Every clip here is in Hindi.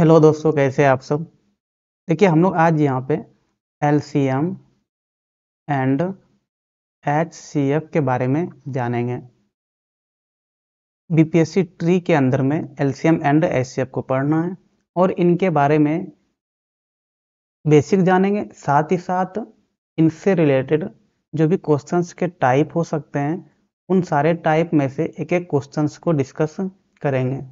हेलो दोस्तों कैसे आप सब देखिए हम लोग आज यहाँ पे L C M and H C F के बारे में जानेंगे सी ट्री के अंदर में L C M and H C F को पढ़ना है और इनके बारे में बेसिक जानेंगे साथ ही साथ इनसे रिलेटेड जो भी क्वेश्चंस के टाइप हो सकते हैं उन सारे टाइप में से एक एक क्वेश्चंस को डिस्कस करेंगे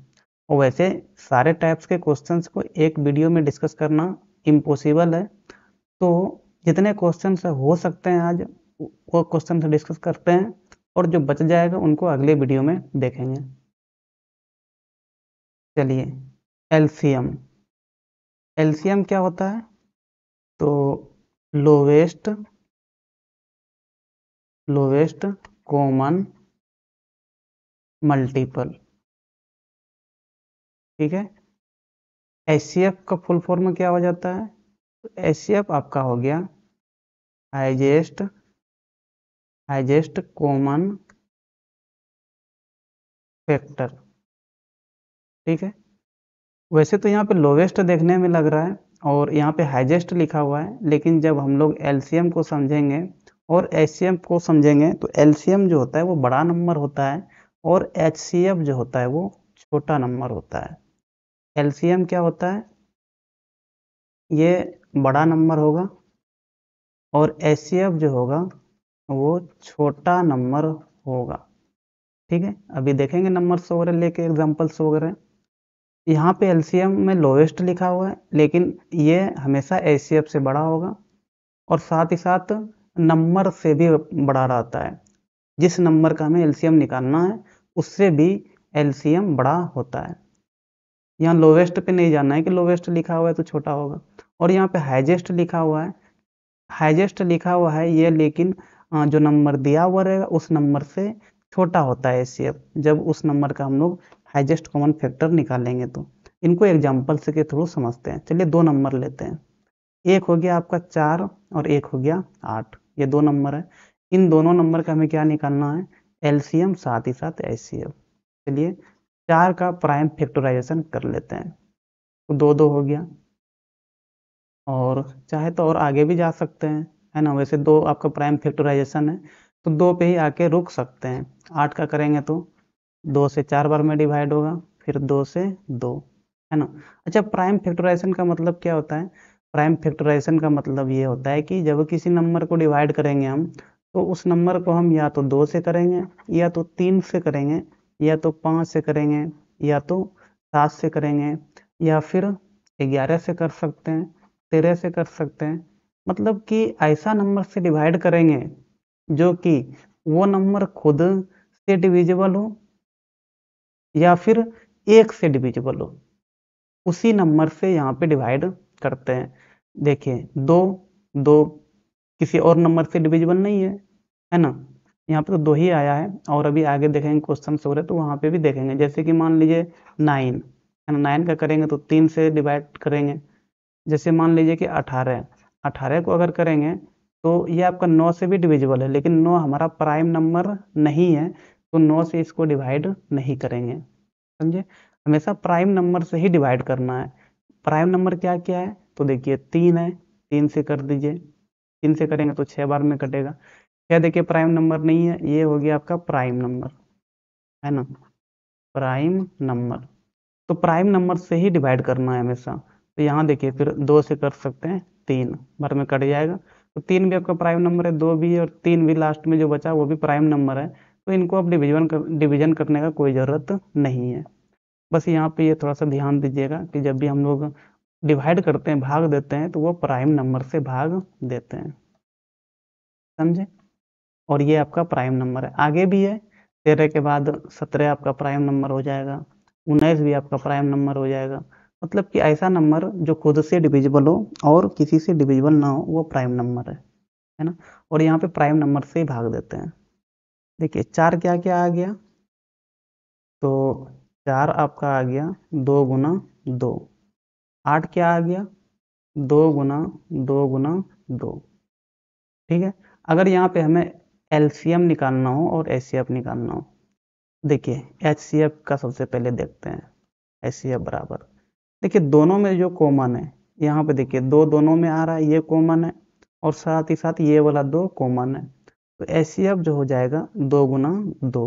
और वैसे सारे टाइप्स के क्वेश्चंस को एक वीडियो में डिस्कस करना इम्पॉसिबल है तो जितने क्वेश्चन हो सकते हैं आज वो क्वेश्चन डिस्कस करते हैं और जो बच जाएगा उनको अगले वीडियो में देखेंगे चलिए एलसीएम एलसीएम क्या होता है तो लोवेस्ट लोवेस्ट कॉमन मल्टीपल ठीक है एस का फुल फॉर्म क्या हो जाता है एस आपका हो गया हाइजेस्ट हाइजेस्ट कॉमन फैक्टर ठीक है वैसे तो यहाँ पे लोवेस्ट देखने में लग रहा है और यहाँ पे हाइजेस्ट लिखा हुआ है लेकिन जब हम लोग एलसीएम को समझेंगे और एच को समझेंगे तो एलसीएम जो होता है वो बड़ा नंबर होता है और एच जो होता है वो छोटा नंबर होता है एलसीएम क्या होता है ये बड़ा नंबर होगा और एस जो होगा वो छोटा नंबर होगा ठीक है अभी देखेंगे नंबर्स वगैरह लेके एग्जाम्पल्स वगैरह यहाँ पे एल में लोएस्ट लिखा हुआ है लेकिन ये हमेशा एच से बड़ा होगा और साथ ही साथ नंबर से भी बड़ा रहता है जिस नंबर का हमें एल निकालना है उससे भी एल बड़ा होता है यहाँ लोवेस्ट पे नहीं जाना है कि लोवेस्ट लिखा हुआ है तो छोटा होगा और यहाँ पे हाइजेस्ट लिखा हुआ है हाइजेस्ट लिखा हुआ है ये लेकिन जो नंबर दिया हुआ रहेगा उस नंबर से छोटा होता है सी जब उस नंबर का हम लोग हाइजेस्ट कॉमन फैक्टर निकालेंगे तो इनको एग्जाम्पल्स के थ्रू समझते हैं चलिए दो नंबर लेते हैं एक हो गया आपका चार और एक हो गया आठ ये दो नंबर है इन दोनों नंबर का हमें क्या निकालना है एलसीएम साथ ही साथ एस चलिए चार का प्राइम फैक्टराइजेशन कर लेते हैं तो दो दो हो गया और चाहे तो और आगे भी जा सकते हैं है ना वैसे दो आपका प्राइम फैक्टराइजेशन है तो दो पे ही आके रुक सकते हैं आठ का करेंगे तो दो से चार बार में डिवाइड होगा फिर दो से दो है ना अच्छा प्राइम फैक्टराइजेशन का मतलब क्या होता है प्राइम फैक्टराइजेशन का मतलब ये होता है कि जब किसी नंबर को डिवाइड करेंगे हम तो उस नंबर को हम या तो दो से करेंगे या तो तीन से करेंगे या तो पाँच से करेंगे या तो सात से करेंगे या फिर ग्यारह से कर सकते हैं तेरह से कर सकते हैं मतलब कि ऐसा नंबर से डिवाइड करेंगे जो कि वो नंबर खुद से डिविजिबल हो या फिर एक से डिविजिबल हो उसी नंबर से यहाँ पे डिवाइड करते हैं देखिए दो दो किसी और नंबर से डिविजिबल नहीं है है ना यहाँ पे तो दो ही आया है और अभी आगे देखेंगे क्वेश्चन हो रहे तो वहाँ पे भी देखेंगे जैसे कि मान लीजिए नाइन है ना नाइन का करेंगे तो तीन से डिवाइड करेंगे जैसे मान लीजिए कि अठारह अठारह को अगर करेंगे तो ये आपका नौ से भी डिविजिबल है लेकिन नौ हमारा प्राइम नंबर नहीं है तो नौ से इसको डिवाइड नहीं करेंगे समझे हमेशा प्राइम नंबर से ही डिवाइड करना है प्राइम नंबर क्या क्या है तो देखिए तीन है तीन से कर दीजिए तीन से करेंगे तो छः बार में कटेगा क्या देखिए प्राइम नंबर नहीं है ये हो गया आपका प्राइम नंबर है ना प्राइम नंबर तो प्राइम नंबर से ही डिवाइड करना है हमेशा तो यहाँ देखिए फिर दो से कर सकते हैं तीन भर में कट जाएगा तो तीन भी आपका प्राइम नंबर है दो भी और तीन भी लास्ट में जो बचा वो भी प्राइम नंबर है तो इनको आप डिविजन कर डिविजन करने का कोई ज़रूरत नहीं है बस यहाँ पे ये थोड़ा सा ध्यान दीजिएगा कि जब भी हम लोग डिवाइड करते हैं भाग देते हैं तो वो प्राइम नंबर से भाग देते हैं समझे और ये आपका प्राइम नंबर है आगे भी है तेरह के बाद सत्रह आपका प्राइम नंबर हो जाएगा उन्नीस भी आपका प्राइम नंबर हो जाएगा मतलब कि ऐसा नंबर जो खुद से डिविजिबल हो और किसी से डिविजिबल ना हो वो प्राइम नंबर है है ना और यहाँ पे प्राइम नंबर से ही भाग देते हैं देखिए चार क्या क्या आ गया तो चार आपका आ गया दो गुना दो आठ क्या आ गया दो गुना दो गुना दो ठीक है अगर यहाँ पे हमें एलसीएम निकालना हो और एस निकालना हो देखिए एच का सबसे पहले देखते हैं एस बराबर देखिए दोनों में जो कॉमन है यहाँ पे देखिए दो दोनों में आ रहा है ये कॉमन है और साथ ही साथ ये वाला दो कॉमन है तो एस जो हो जाएगा दो गुना दो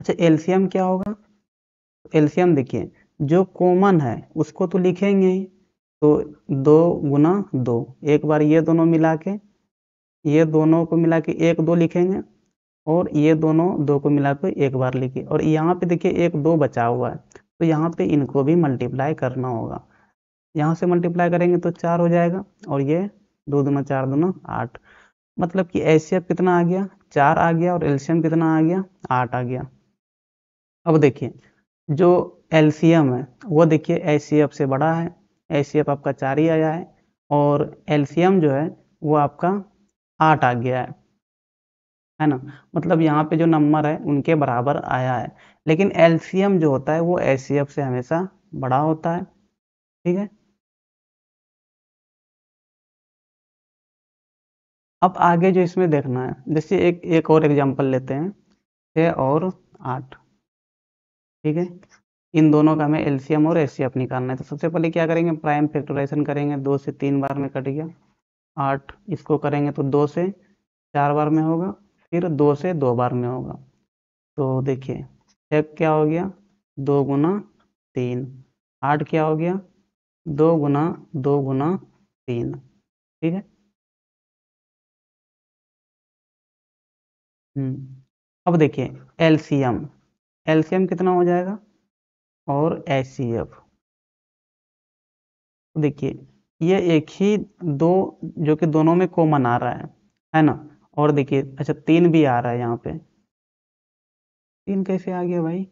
अच्छा एल्शियम क्या होगा एल्शियम देखिए जो कॉमन है उसको तो लिखेंगे ही तो दो गुना दो एक बार ये दोनों मिला के ये दोनों को मिला के एक दो लिखेंगे और ये दोनों दो को मिला के एक बार लिखिए और यहाँ पे देखिए एक दो बचा हुआ है तो यहाँ पे इनको भी मल्टीप्लाई करना होगा यहाँ से मल्टीप्लाई करेंगे तो चार हो जाएगा और ये दो दोनों चार दोनों आठ मतलब कि एशियप कितना आ गया चार आ गया और एल्शियम कितना आ गया आठ आ गया अब देखिए जो एल्शियम है वो देखिए एशियप से बड़ा है एशियप आपका चार ही आया है और एल्शियम जो है वो आपका आठ आ गया है है ना मतलब यहाँ पे जो नंबर है उनके बराबर आया है लेकिन एलसीएम जो होता है वो एस से हमेशा बड़ा होता है ठीक है अब आगे जो इसमें देखना है जैसे एक एक और एग्जांपल लेते हैं छ और आठ ठीक है इन दोनों का हमें एलसीएम और एस निकालना है तो सबसे पहले क्या करेंगे प्राइम फैक्टराइजेशन करेंगे दो से तीन बार में कट गया आठ इसको करेंगे तो दो से चार बार में होगा फिर दो से दो बार में होगा तो देखिए एक क्या हो गया दो गुना तीन आठ क्या हो गया दो गुना दो गुना तीन ठीक है हम्म, अब देखिए एलसीएम एलसीएम कितना हो जाएगा और एच देखिए ये एक ही दो जो कि दोनों में कॉमन आ रहा है है ना और देखिए अच्छा तीन भी आ रहा है यहाँ पे तीन कैसे आ गया भाई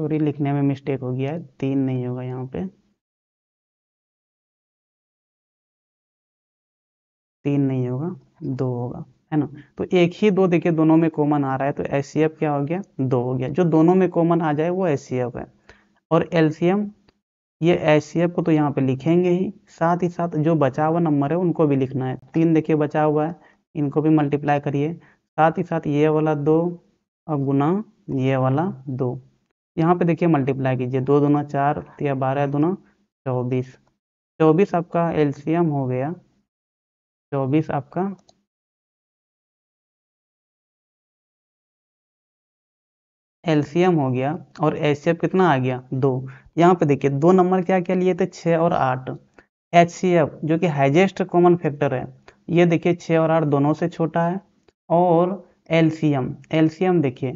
सॉरी लिखने में मिस्टेक हो गया है तीन नहीं होगा यहाँ पे तीन नहीं होगा दो होगा है ना तो एक ही दो देखिए दोनों में कॉमन आ रहा है तो एस क्या हो गया दो हो गया जो दोनों में कॉमन आ जाए वो एस है और एल्सियम ये एच को तो यहाँ पे लिखेंगे ही साथ ही साथ जो बचा हुआ नंबर है उनको भी लिखना है तीन देखिए बचा हुआ है इनको भी मल्टीप्लाई करिए साथ ही साथ ये वाला दो और गुना ये वाला दो यहाँ पे देखिए मल्टीप्लाई कीजिए दो दूना चार या बारह दूना चौबीस चौबीस आपका एलसीएम हो गया चौबीस आपका एलसीएम हो गया और एच कितना आ गया दो यहाँ पे देखिए दो नंबर क्या क्या लिए थे छः और आठ एच जो कि हाइजेस्ट कॉमन फैक्टर है ये देखिए छः और आठ दोनों से छोटा है और एल्सियम एल्सियम देखिए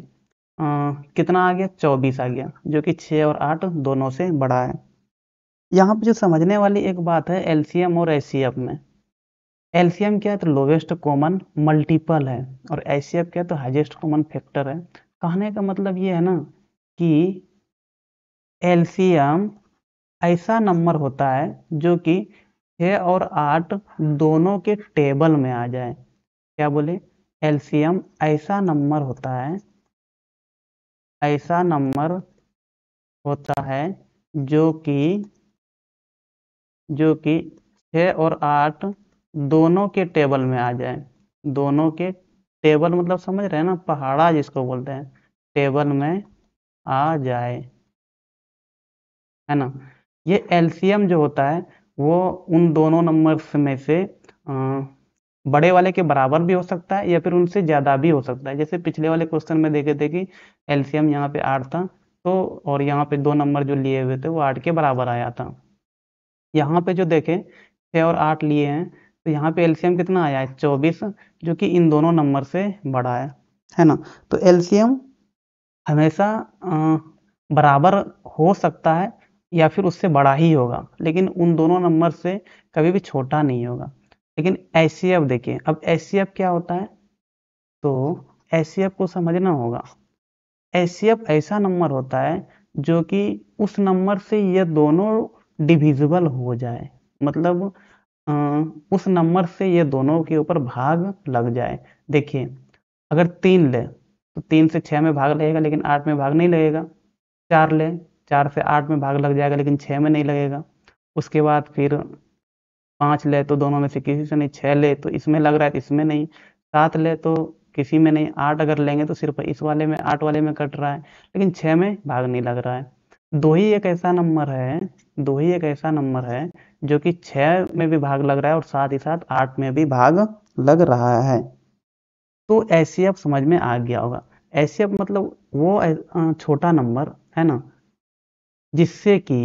कितना आ गया चौबीस आ गया जो कि छः और आठ दोनों से बड़ा है यहाँ पे जो समझने वाली एक बात है एल और एच में एल क्या है तो लोवेस्ट कॉमन मल्टीपल है और एच क्या है तो हाइजेस्ट कॉमन फैक्टर है कहने का मतलब ये है ना कि एल्सियम ऐसा नंबर होता है जो कि छ और आठ दोनों के टेबल में आ जाए क्या बोले एल्सियम ऐसा नंबर होता है ऐसा नंबर होता है जो कि जो कि छ और आठ दोनों के टेबल में आ जाए दोनों के टेबल मतलब समझ रहे हैं ना पहाड़ा जिसको बोलते हैं टेबल में आ जाए है ना ये एलसीएम जो होता है वो उन दोनों नंबर्स में से आ, बड़े वाले के बराबर भी हो सकता है या फिर उनसे ज़्यादा भी हो सकता है जैसे पिछले वाले क्वेश्चन में देखे थे कि एलसीएम यहाँ पे आठ था तो और यहाँ पे दो नंबर जो लिए हुए थे वो आठ के बराबर आया था यहाँ पे जो देखे छह और आठ लिए हैं तो यहाँ पे एलसीएम कितना आया है चौबीस जो कि इन दोनों नंबर से बड़ा है है ना तो एलसीएम हमेशा बराबर हो सकता है या फिर उससे बड़ा ही होगा लेकिन उन दोनों नंबर से कभी भी छोटा नहीं होगा लेकिन एस देखिए अब एस क्या होता है तो एस को समझना होगा एस ऐसा नंबर होता है जो कि उस नंबर से ये दोनों डिविजिबल हो जाए मतलब उस नंबर से ये दोनों के ऊपर भाग लग जाए देखिए अगर तीन ले तो तीन से छः में भाग लगेगा लेकिन आठ में भाग नहीं लगेगा चार ले चार से आठ में भाग लग जाएगा लेकिन छः में नहीं लगेगा उसके बाद फिर पाँच ले तो दोनों में से किसी से नहीं छः ले तो इसमें लग रहा है तो इसमें नहीं सात ले तो किसी में नहीं आठ अगर लेंगे तो सिर्फ इस वाले में आठ वाले में कट रहा है लेकिन छः में भाग नहीं लग रहा है दो ही एक ऐसा नंबर है दो ही एक ऐसा नंबर है जो कि छः में भी भाग लग रहा है और साथ ही साथ आठ में भी भाग लग रहा है तो ऐसे अब समझ में आ गया होगा ऐसे अब मतलब वो छोटा नंबर है ना जिससे कि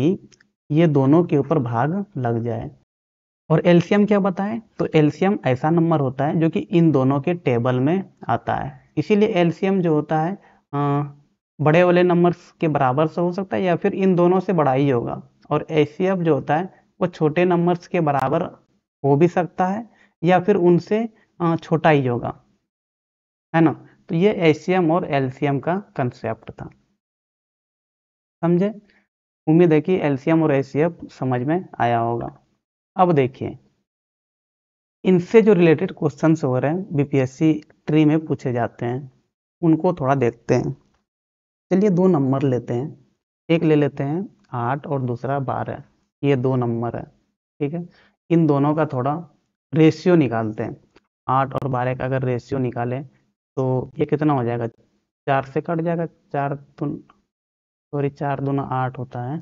ये दोनों के ऊपर भाग लग जाए और एल्सियम क्या बताएं तो एल्सियम ऐसा नंबर होता है जो कि इन दोनों के टेबल में आता है इसीलिए एल्सियम जो होता है आ, बड़े वाले नंबर के बराबर से हो सकता है या फिर इन दोनों से बड़ा ही होगा और एसीएफ जो होता है वो छोटे नंबर्स के बराबर हो भी सकता है या फिर उनसे छोटा ही होगा है ना तो ये एशियम और एलसीएम का कंसेप्ट था समझे उम्मीद है कि एलसीएम और एशियम समझ में आया होगा अब देखिए इनसे जो रिलेटेड क्वेश्चन हो रहे हैं बीपीएससी ट्री में पूछे जाते हैं उनको थोड़ा देखते हैं चलिए दो नंबर लेते हैं एक ले लेते हैं आठ और दूसरा बारह ये दो नंबर है ठीक है इन दोनों का थोड़ा रेशियो निकालते हैं आठ और बारह का अगर रेशियो निकालें तो ये कितना हो जाएगा चार से कट जाएगा चार दून सॉरी चार दुना आठ होता है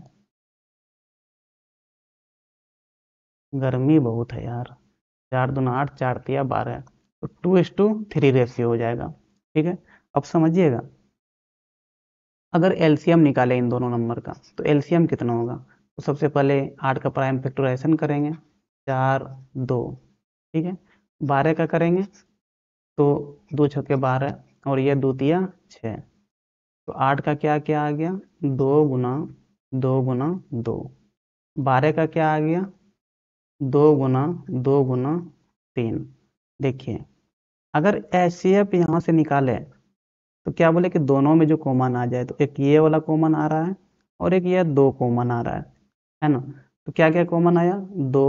गर्मी बहुत है यार चार दून आठ चार तिया बारह तो two is to three ratio हो जाएगा ठीक है अब समझिएगा अगर एलसीएम निकाले इन दोनों नंबर का तो एलसीएम कितना होगा तो सबसे पहले आठ का प्राइम फैक्टराइजेशन करेंगे चार दो ठीक है बारह का करेंगे तो दो छक्के बारह और ये द्वितीय छ तो आठ का क्या क्या आ गया दो गुना दो गुना दो बारह का क्या आ गया दो गुना दो गुना तीन देखिए अगर एस यहाँ से निकाले तो क्या बोले कि दोनों में जो कॉमन आ जाए तो एक ये वाला कॉमन आ रहा है और एक ये दो कॉमन आ रहा है है ना तो क्या क्या कॉमन आया दो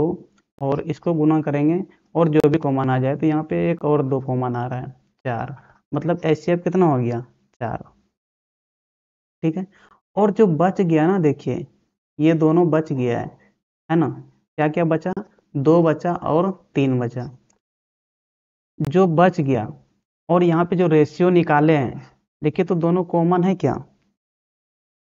और इसको गुना करेंगे और जो भी कॉमन आ जाए तो यहाँ पे एक और दो कॉमन आ रहा है चार मतलब एस कितना हो गया चार ठीक है और जो बच गया ना देखिए ये दोनों बच गया है है ना क्या क्या बचा दो बचा और तीन बचा जो बच गया और यहाँ पे जो रेशियो निकाले हैं देखिए तो दोनों कॉमन है क्या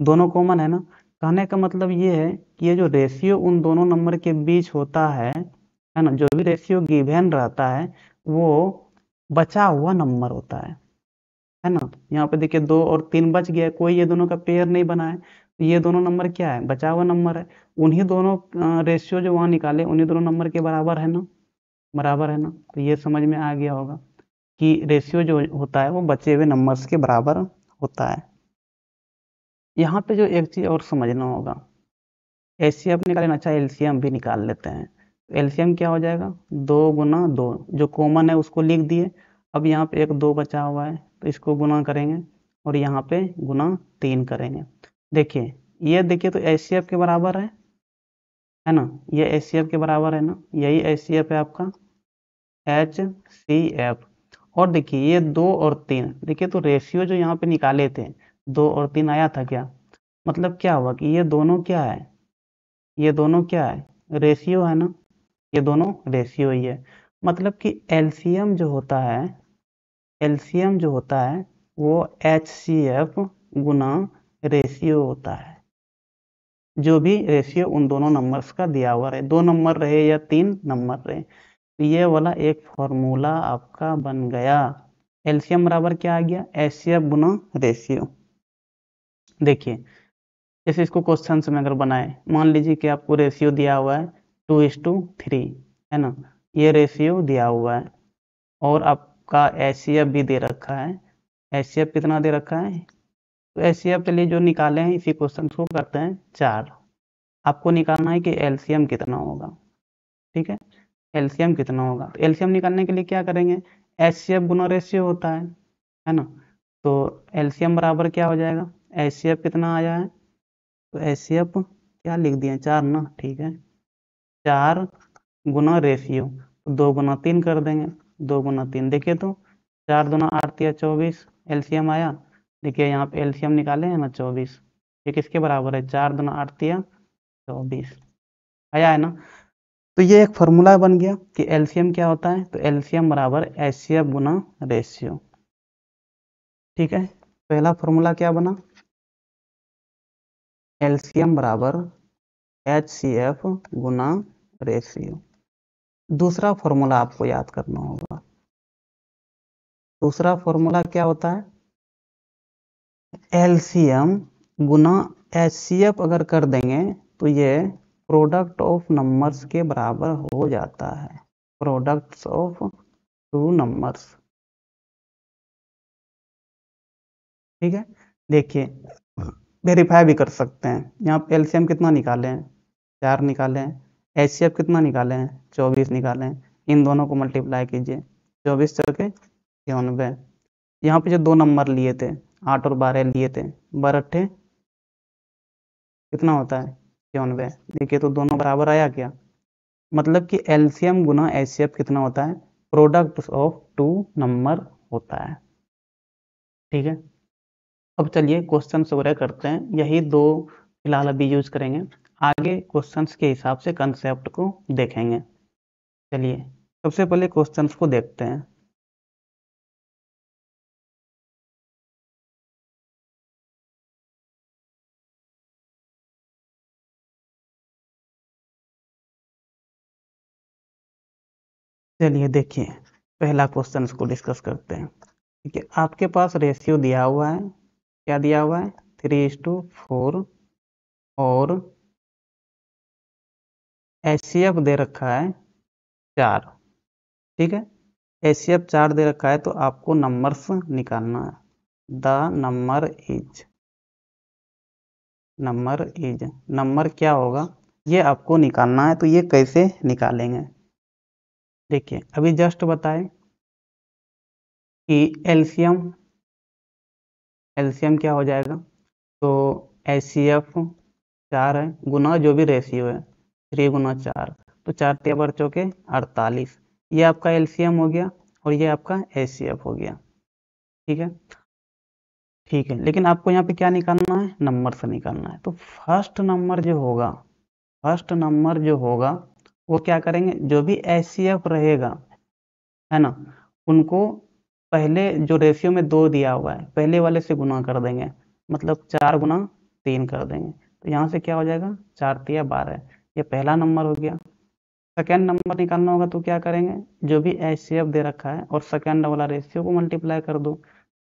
दोनों कॉमन है ना कहने का मतलब ये है कि ये जो रेशियो उन दोनों नंबर के बीच होता है है ना जो भी रेशियो गिवेन रहता है वो बचा हुआ नंबर होता है है ना यहाँ पे देखिए दो और तीन बच गया कोई ये दोनों का पेयर नहीं बना है तो ये दोनों नंबर क्या है बचा हुआ नंबर है उन्हीं दोनों रेशियो जो वहाँ निकाले उन्हीं दोनों नंबर के बराबर है ना बराबर है ना तो ये समझ में आ गया होगा कि रेशियो जो होता है वो बचे हुए नंबर के बराबर होता है यहाँ पे जो एक चीज़ और समझना होगा एच सी एफ अच्छा एल भी निकाल लेते हैं एल्शियम क्या हो जाएगा दो गुना दो जो कॉमन है उसको लिख दिए अब यहाँ पे एक दो बचा हुआ है तो इसको गुना करेंगे और यहाँ पे गुना तीन करेंगे देखिए ये देखिए तो एस के बराबर है है ना ये एस के बराबर है ना यही एस है आपका एच सी एफ और देखिए ये दो और तीन देखिए तो रेशियो जो यहाँ पे निकाले थे दो और तीन आया था क्या मतलब क्या हुआ कि ये दोनों क्या है ये दोनों क्या है रेशियो है ना ये दोनों रेशियो ही है मतलब कि एल्सियम जो होता है एल्सियम जो होता है वो एच सी एफ गुना रेशियो होता है जो भी रेशियो उन दोनों नंबर्स का दिया हुआ रहे दो नंबर रहे या तीन नंबर रहे तो ये वाला एक फॉर्मूला आपका बन गया एल्शियम बराबर क्या आ गया एच सी एफ गुना रेशियो देखिए जैसे इसको क्वेश्चन में अगर बनाए मान लीजिए कि आपको रेशियो दिया हुआ है टू इस टू थ्री है ना ये रेशियो दिया हुआ है और आपका एसीएफ भी दे रखा है एस कितना दे रखा है तो एस के लिए जो निकाले हैं इसी क्वेश्चन को करते हैं चार आपको निकालना है कि एलसीएम कितना होगा ठीक है एलसीएम कितना होगा तो एलसीएम निकालने के लिए क्या करेंगे एच सी एफ गुना रेशियो होता है है ना तो एलसीएम बराबर क्या हो जाएगा एच सी एफ कितना आया है तो एच सी एफ क्या लिख दिया चार ना ठीक है चार गुना रेशियो तो दो गुना तीन कर देंगे दो गुना तीन देखिए तो चार दोना आठ या चौबीस एल्शियम आया देखिए यहाँ पे एल्सियम निकाले हैं ना चौबीस ये किसके बराबर है चार दोना आठ या चौबीस आया है ना तो ये एक फॉर्मूला बन गया कि एल्शियम क्या होता है तो एल्शियम बराबर एच सी एफ गुना रेशियो ठीक है पहला फॉर्मूला क्या बना एल्सियम बराबर एच सी एफ गुना रेशियो दूसरा फॉर्मूला आपको याद करना होगा दूसरा फॉर्मूला क्या होता है एलसीएम गुना एच अगर कर देंगे तो ये प्रोडक्ट ऑफ नंबर्स के बराबर हो जाता है प्रोडक्ट्स ऑफ टू नंबर्स ठीक है देखिए वेरीफाई भी कर सकते हैं यहाँ पे एलसीएम कितना निकालें चार निकालें एच कितना निकाले हैं चौबीस निकाले हैं इन दोनों को मल्टीप्लाई कीजिए चौबीस चौके छियानवे यहाँ पे जो दो नंबर लिए थे आठ और बारह लिए थे बारह अट्ठे कितना होता है छियानवे देखिए तो दोनों बराबर आया क्या मतलब कि एलसीएम गुना एच कितना होता है प्रोडक्ट ऑफ टू नंबर होता है ठीक है अब चलिए क्वेश्चन सुग्रह करते हैं यही दो फिलहाल अभी यूज करेंगे आगे क्वेश्चंस के हिसाब से कंसेप्ट को देखेंगे चलिए सबसे पहले क्वेश्चंस को देखते हैं चलिए देखिए पहला क्वेश्चन को डिस्कस करते हैं ठीक है आपके पास रेशियो दिया हुआ है क्या दिया हुआ है थ्री इज टू फोर और एस e दे रखा है चार ठीक है सी e चार दे रखा है तो आपको नंबर्स निकालना है the number is number is number क्या होगा ये आपको निकालना है तो ये कैसे निकालेंगे देखिए अभी जस्ट बताए कि एल्शियम एल्शियम क्या हो जाएगा तो सी e चार है गुना जो भी रेशियो है थ्री गुना चार तो चार तेबर चौके अड़तालीस ये आपका एलसीएम हो गया और ये आपका एसीएफ हो गया ठीक है ठीक है लेकिन आपको यहाँ पे क्या निकालना है नंबर से निकालना है तो फर्स्ट नंबर जो होगा फर्स्ट नंबर जो होगा वो क्या करेंगे जो भी एस रहेगा है ना उनको पहले जो रेशियो में दो दिया हुआ है पहले वाले से गुना कर देंगे मतलब चार गुना तीन कर देंगे तो यहाँ से क्या हो जाएगा चार तिया बारह ये पहला नंबर हो गया सेकेंड नंबर निकालना होगा तो क्या करेंगे जो भी एच दे रखा है और सेकेंड वाला रेशियो को मल्टीप्लाई कर दो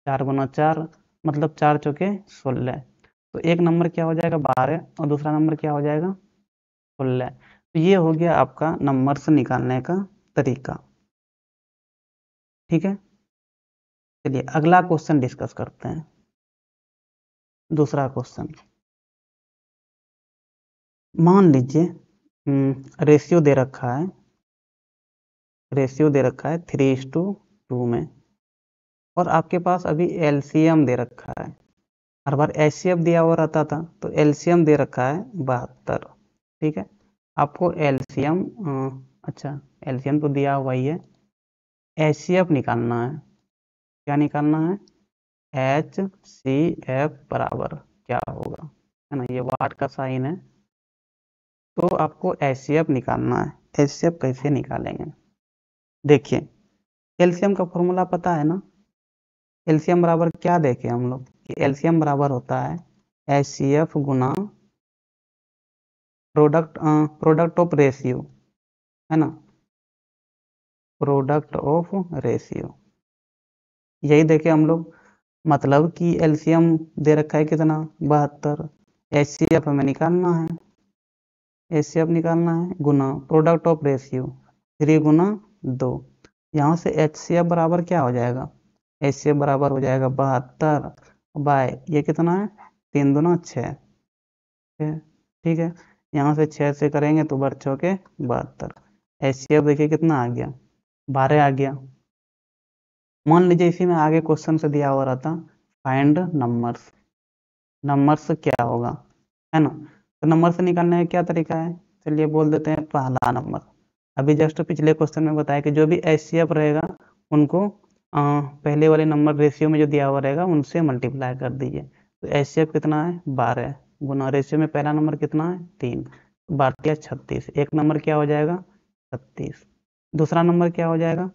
चार गुना चार मतलब चार चौके सोलह तो एक नंबर क्या हो जाएगा बारह और दूसरा नंबर क्या हो जाएगा सोलह तो ये हो गया आपका नंबर से निकालने का तरीका ठीक है चलिए अगला क्वेश्चन डिस्कस करते हैं दूसरा क्वेश्चन मान लीजिए रेशियो हम्म, दे रखा है रेशियो दे रखा है थ्री इज टू टू में और आपके पास अभी एलसीएम दे रखा है हर बार एच दिया हुआ रहता था तो एलसीएम दे रखा है बहत्तर ठीक है आपको एलसीएम अच्छा एलसीएम तो दिया हुआ ही है एस निकालना है क्या निकालना है एच सी एफ बराबर क्या होगा है ना ये वाट का साइन है तो आपको एस निकालना है एस कैसे निकालेंगे देखिए एल्शियम का फॉर्मूला पता है ना एल्शियम बराबर क्या देखे हम लोग कि एल्शियम बराबर होता है एस सी एफ गुना प्रोडक्ट प्रोडक्ट ऑफ रेशियो है ना प्रोडक्ट ऑफ रेशियो यही देखे हम लोग मतलब कि एल्शियम दे रखा है कितना बहत्तर एस सी एफ हमें निकालना है एसीआर निकालना है गुना प्रोडक्ट ऑफ रेशियो थ्री गुना दो यहाँ से एच सी एफ बराबर क्या हो जाएगा एच सी एफ बराबर हो जाएगा बहत्तर बाय ये कितना है तीन दुना छः ठीक है यहाँ से छः से करेंगे तो बढ़ छो के बहत्तर एच सी एफ देखिए कितना आ गया बारह आ गया मान लीजिए इसी में आगे क्वेश्चन से दिया हो रहा था फाइंड नंबर्स नंबर्स क्या होगा है ना तो नंबर से निकालने का क्या तरीका है चलिए बोल देते हैं पहला नंबर अभी जस्ट पिछले क्वेश्चन में बताया कि जो भी एस रहेगा उनको आ, पहले वाले नंबर रेशियो में जो दिया हुआ रहेगा उनसे मल्टीप्लाई कर दीजिए तो एस कितना है बारह गुना रेशियो में पहला नंबर कितना है तीन बारतीय छत्तीस एक नंबर क्या हो जाएगा छत्तीस दूसरा नंबर क्या हो जाएगा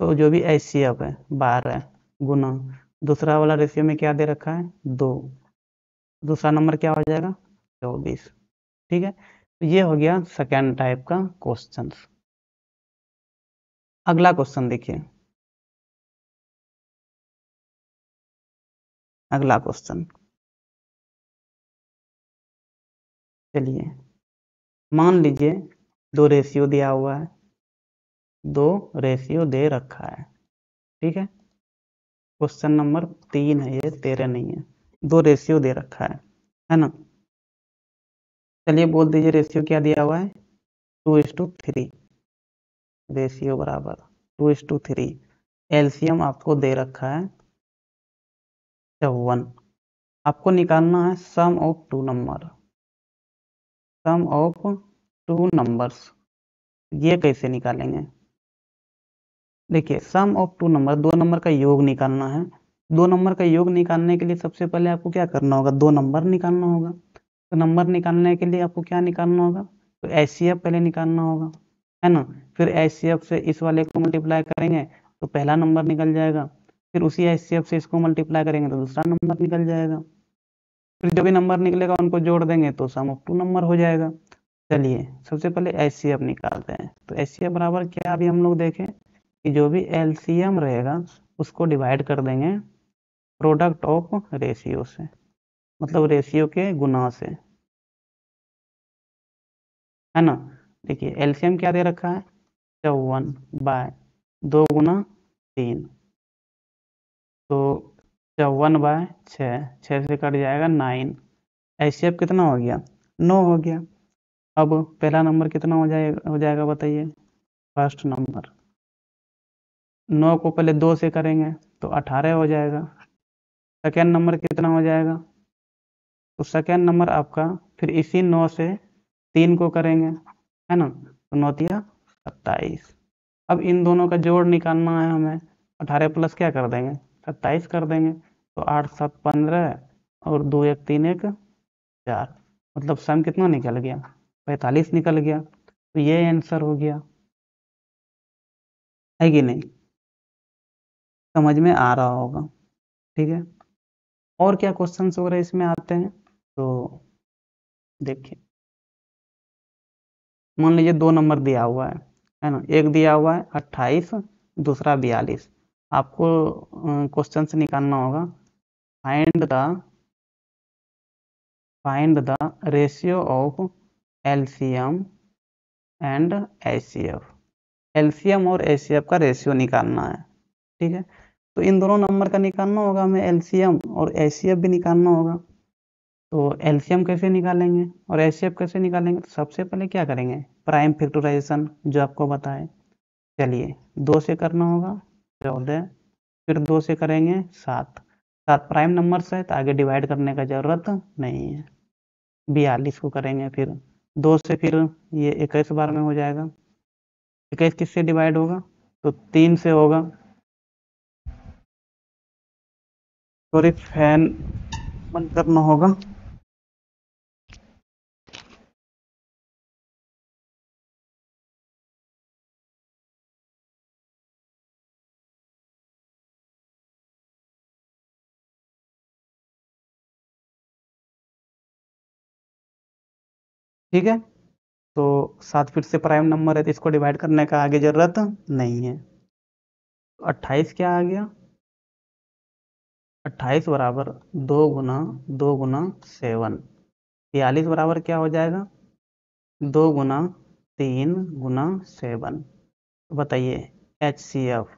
तो जो भी एच है बारह गुना दूसरा वाला रेशियो में क्या दे रखा है दो दूसरा नंबर क्या हो जाएगा चौबीस ठीक है तो ये हो गया सेकेंड टाइप का क्वेश्चन अगला क्वेश्चन देखिए अगला क्वेश्चन चलिए मान लीजिए दो रेशियो दिया हुआ है दो रेशियो दे रखा है ठीक है क्वेश्चन नंबर तीन है ये तेरह नहीं है दो रेशियो दे रखा है है ना चलिए बोल दीजिए रेशियो क्या दिया हुआ है two is to three ratio बराबर two is to three LCM आपको दे रखा है चौवन आपको निकालना है sum of two number sum of two numbers ये कैसे निकालेंगे देखिए सम ऑफ टू नंबर दो नंबर का योग निकालना है दो नंबर का योग निकालने के लिए सबसे पहले आपको क्या करना होगा दो नंबर निकालना होगा तो नंबर निकालने के लिए आपको क्या निकालना होगा तो एफ पहले निकालना होगा है ना फिर एफ से इस वाले को मल्टीप्लाई करेंगे तो पहला नंबर निकल जाएगा फिर उसी एफ से इसको मल्टीप्लाई करेंगे तो दूसरा नंबर निकल जाएगा फिर जो भी नंबर निकलेगा उनको जोड़ देंगे तो सम ऑफ टू नंबर हो जाएगा चलिए सबसे पहले एफ निकालते हैं तो एच बराबर क्या अभी हम लोग देखें कि जो भी एल रहेगा उसको डिवाइड कर देंगे प्रोडक्ट ऑफ रेशियो से मतलब रेशियो के गुना से है ना देखिए एलसीएम क्या दे रखा है चौवन बाय दो गुना तीन तो चौवन बाय छ छ से कट जाएगा नाइन एच कितना हो गया नौ हो गया अब पहला नंबर कितना हो जाएगा हो जाएगा बताइए फर्स्ट नंबर नौ को पहले दो से करेंगे तो अठारह हो जाएगा सेकेंड नंबर कितना हो जाएगा तो सेकेंड नंबर आपका फिर इसी नौ से तीन को करेंगे है ना तो नौतिया सत्ताईस अब इन दोनों का जोड़ निकालना है हमें अठारह प्लस क्या कर देंगे सत्ताईस कर देंगे तो आठ सात पंद्रह और दो एक तीन एक चार मतलब सम कितना निकल गया पैंतालीस निकल गया तो ये आंसर हो गया है कि नहीं समझ में आ रहा होगा ठीक है और क्या क्वेश्चन वगैरह इसमें आते हैं तो देखिए मान लीजिए दो नंबर दिया हुआ है है ना एक दिया हुआ है अट्ठाईस दूसरा बयालीस आपको क्वेश्चन से निकालना होगा find the find the ratio of LCM and HCF LCM और एसीएफ का रेशियो निकालना है ठीक है तो इन दोनों नंबर का निकालना होगा हमें एलसीएम और एसीएफ भी निकालना होगा तो एल्शियम कैसे निकालेंगे और एच कैसे निकालेंगे तो सबसे पहले क्या करेंगे प्राइम फैक्टराइजेशन जो आपको बताए चलिए दो से करना होगा चौदह फिर दो से करेंगे सात सात प्राइम नंबर से तो आगे डिवाइड करने का ज़रूरत नहीं है बयालीस को करेंगे फिर दो से फिर ये इक्कीस बार में हो जाएगा इक्कीस किससे डिवाइड होगा तो तीन से होगा सॉरी फैन बंद करना होगा ठीक है तो सात फिर से प्राइम नंबर है तो इसको डिवाइड करने का आगे ज़रूरत नहीं है अट्ठाईस क्या आ गया अट्ठाईस बराबर दो गुना दो गुना सेवन बयालीस बराबर क्या हो जाएगा दो गुना तीन गुना सेवन तो बताइए H C F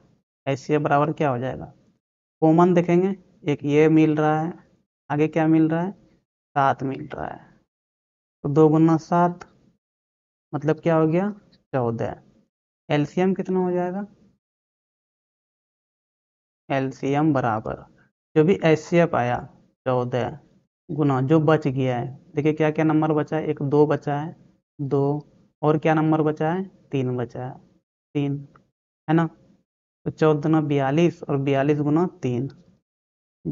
H C F बराबर क्या हो जाएगा कॉमन देखेंगे एक ये मिल रहा है आगे क्या मिल रहा है सात मिल रहा है तो दो गुना सात मतलब क्या हो गया चौदह एलसीएम कितना हो जाएगा एलसीएम बराबर जो भी एच आया चौदह गुना जो बच गया है देखिए क्या क्या नंबर बचा है एक दो बचा है दो और क्या नंबर बचा है तीन बचा है तीन है ना तो चौदह गुना बयालीस और बयालीस गुना तीन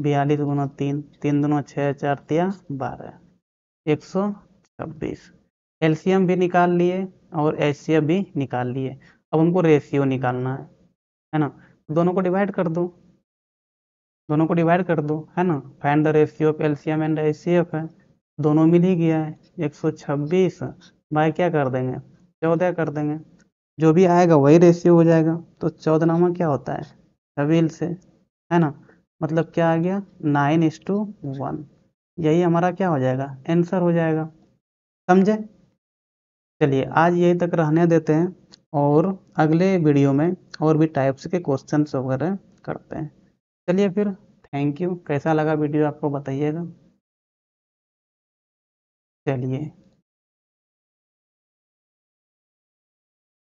बयालीस गुना तीन तीन दुना छः चार तिया बारह एक सौ छब्बीस एल्शियम भी निकाल लिए और एच भी निकाल लिए अब हमको रेशियो निकालना है है ना दोनों को डिवाइड कर दो दोनों को डिवाइड कर दो है ना fine the ratio of LCM and H है दोनों मिल ही गया है 126 बाय क्या कर देंगे चौदह कर देंगे जो भी आएगा वही रेशियो हो जाएगा तो चौदह नामा क्या होता है छबील से है ना मतलब क्या आ गया नाइन इस टू वन यही हमारा क्या हो जाएगा आंसर हो जाएगा समझे चलिए आज यही तक रहने देते हैं और अगले वीडियो में और भी टाइप्स के क्वेश्चन वगैरह करते हैं चलिए फिर थैंक यू कैसा लगा वीडियो आपको बताइएगा चलिए